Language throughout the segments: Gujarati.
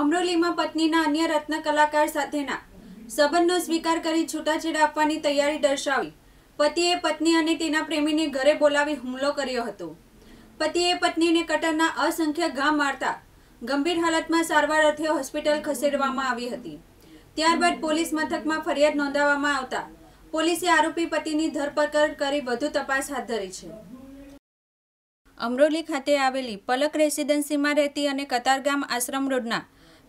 અમરોલીમાં પત્નીના અન્ય રત્ન કલાકાર સાથેના સંબંધનો સ્વીકાર કરી છૂટાછેડા આપવાની તૈયારી દર્શાવી પતિએ પત્ની અને તેના પ્રેમીને ઘરે બોલાવી હુમલો કર્યો હતો પતિએ પત્નીને કટરના અસંખ્ય ઘા મારતા ગંભીર હાલતમાં સારવાર અર્થે હોસ્પિટલ ખસેડવામાં આવી હતી ત્યારબાદ પોલીસ મથકમાં ફરિયાદ નોંધાવવામાં આવતા પોલીસે આરોપી પતિની ધરપકડ કરી વધુ તપાસ હાથ ધરી છે અમરોલી ખાતે આવેલી પલક રેસિડેન્સીમાં રહેતી અને કતારગામ આશ્રમ રોડના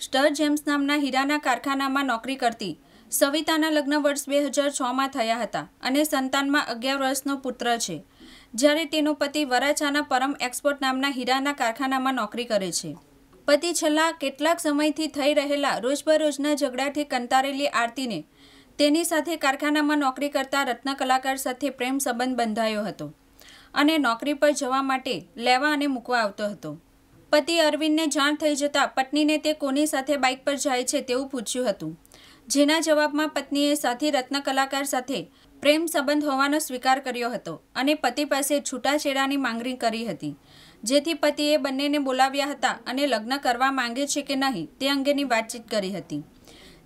સ્ટર જેમ્સ નામના હીરાના કારખાનામાં નોકરી કરતી સવિતાના લગ્ન વર્ષ બે હજાર છમાં થયા હતા અને સંતાનમાં અગિયાર વર્ષનો પુત્ર છે જ્યારે તેનો પતિ વરાછાના પરમ એક્સપોર્ટ નામના હીરાના કારખાનામાં નોકરી કરે છે પતિ છેલ્લા કેટલાક સમયથી થઈ રહેલા રોજબરોજના ઝઘડાથી કંટારેલી આરતીને તેની સાથે કારખાનામાં નોકરી કરતા રત્ન કલાકાર સાથે પ્રેમ સંબંધ બંધાયો હતો અને નોકરી પર જવા માટે લેવા અને મૂકવા આવતો હતો પતિ અરવિંદને જાણ થઈ જતાં પત્નીને તે કોની સાથે બાઇક પર જાય છે તેવું પૂછ્યું હતું જેના જવાબમાં પત્નીએ સાથી રત્ન કલાકાર સાથે પ્રેમ સંબંધ હોવાનો સ્વીકાર કર્યો હતો અને પતિ પાસે છૂટાછેડાની માંગણી કરી હતી જેથી પતિએ બંનેને બોલાવ્યા હતા અને લગ્ન કરવા માંગે છે કે નહીં તે અંગેની વાતચીત કરી હતી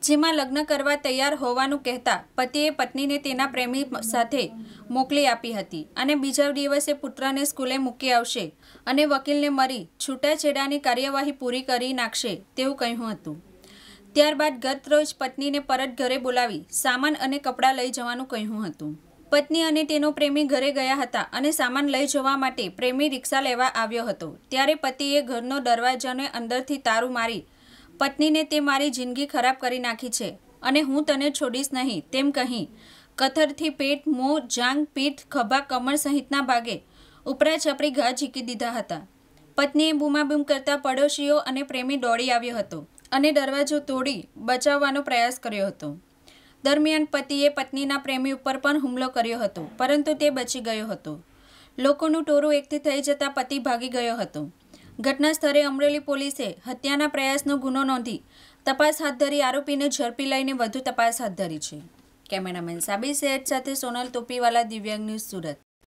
જેમાં લગ્ન કરવા તૈયાર હોવાનું કહેતા પતિએ પત્નીને તેના પ્રેમી સાથે મોકલી આપી હતી અને બીજા દિવસે પુત્રને સ્કૂલે મૂકી આવશે અને વકીલને મરી છૂટાછેડાની કાર્યવાહી પૂરી કરી નાખશે તેવું કહ્યું હતું ત્યારબાદ ગત રોજ પત્નીને પરત ઘરે બોલાવી સામાન અને કપડાં લઈ જવાનું કહ્યું હતું પત્ની અને તેનો પ્રેમી ઘરે ગયા હતા અને સામાન લઈ જવા માટે પ્રેમી રિક્ષા લેવા આવ્યો હતો ત્યારે પતિએ ઘરનો દરવાજાને અંદરથી તારું મારી પત્નીને તે મારી જિંદગી ખરાબ કરી નાખી છે અને હું તને છોડીશ નહીં તેમ કહી કથરથી પેટ મોં જાંગ પીઠ ખભા કમર સહિતના ભાગે ઉપરા છપરી ઘા ઝીકી દીધા હતા પત્નીએ બૂમાબૂમ કરતા પડોશીઓ અને પ્રેમી દોડી આવ્યો હતો અને દરવાજો તોડી બચાવવાનો પ્રયાસ કર્યો હતો દરમિયાન પતિએ પત્નીના પ્રેમી ઉપર પણ હુમલો કર્યો હતો પરંતુ તે બચી ગયો હતો લોકોનું ટોરું એકથી થઈ જતા પતિ ભાગી ગયો હતો ઘટના સ્થળે અમરેલી પોલીસે હત્યાના પ્રયાસનો ગુનો નોંધી તપાસ હાથ ધરી આરોપીને ઝડપી લઈને વધુ તપાસ હાથ ધરી છે કેમેરામેન સાબી શેઠ સાથે સોનલ તોપીવાલા દિવ્યાંગ ન્યૂઝ સુરત